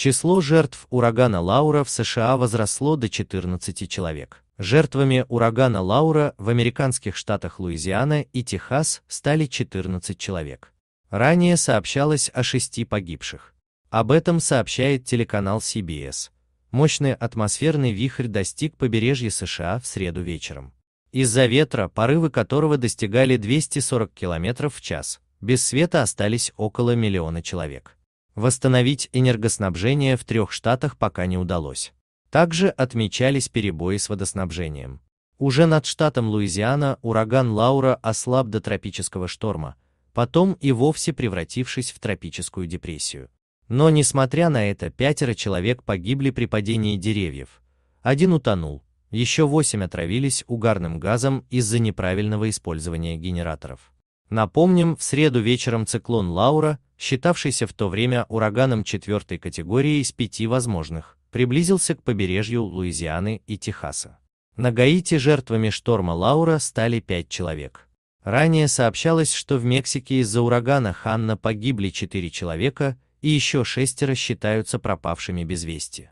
Число жертв урагана Лаура в США возросло до 14 человек. Жертвами урагана Лаура в американских штатах Луизиана и Техас стали 14 человек. Ранее сообщалось о шести погибших. Об этом сообщает телеканал CBS. Мощный атмосферный вихрь достиг побережья США в среду вечером. Из-за ветра, порывы которого достигали 240 км в час, без света остались около миллиона человек. Восстановить энергоснабжение в трех штатах пока не удалось. Также отмечались перебои с водоснабжением. Уже над штатом Луизиана ураган Лаура ослаб до тропического шторма, потом и вовсе превратившись в тропическую депрессию. Но несмотря на это, пятеро человек погибли при падении деревьев. Один утонул, еще восемь отравились угарным газом из-за неправильного использования генераторов. Напомним, в среду вечером циклон Лаура, считавшийся в то время ураганом четвертой категории из пяти возможных, приблизился к побережью Луизианы и Техаса. На Гаити жертвами шторма Лаура стали пять человек. Ранее сообщалось, что в Мексике из-за урагана Ханна погибли четыре человека и еще шестеро считаются пропавшими без вести.